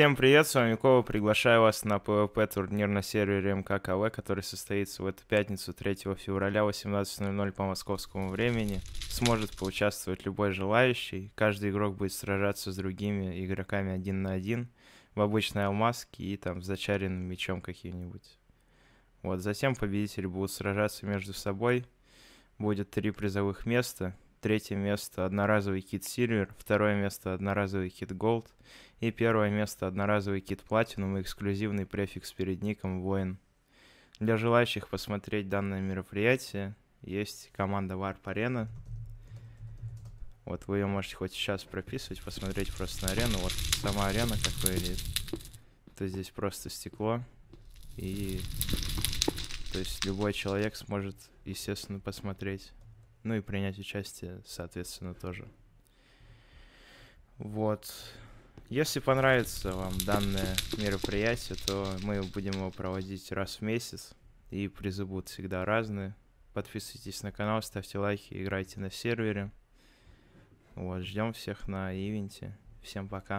Всем привет, с вами Кова, приглашаю вас на ПВП турнир на сервере МККВ, который состоится в эту пятницу 3 февраля 18.00 по московскому времени. Сможет поучаствовать любой желающий, каждый игрок будет сражаться с другими игроками один на один в обычной алмазке и там с зачаренным мечом каким-нибудь. Вот, затем победители будут сражаться между собой, будет три призовых места — третье место одноразовый кит Silver, второе место одноразовый кит Gold и первое место одноразовый кит Platinum и эксклюзивный префикс перед ником Воин. Для желающих посмотреть данное мероприятие есть команда Warp Arena. Вот вы ее можете хоть сейчас прописывать, посмотреть просто на арену. Вот сама арена как выглядит. То здесь просто стекло. И то есть любой человек сможет, естественно, посмотреть ну и принять участие, соответственно, тоже. Вот. Если понравится вам данное мероприятие, то мы будем его проводить раз в месяц, и призы будут всегда разные. Подписывайтесь на канал, ставьте лайки, играйте на сервере. Вот, ждем всех на ивенте. Всем пока.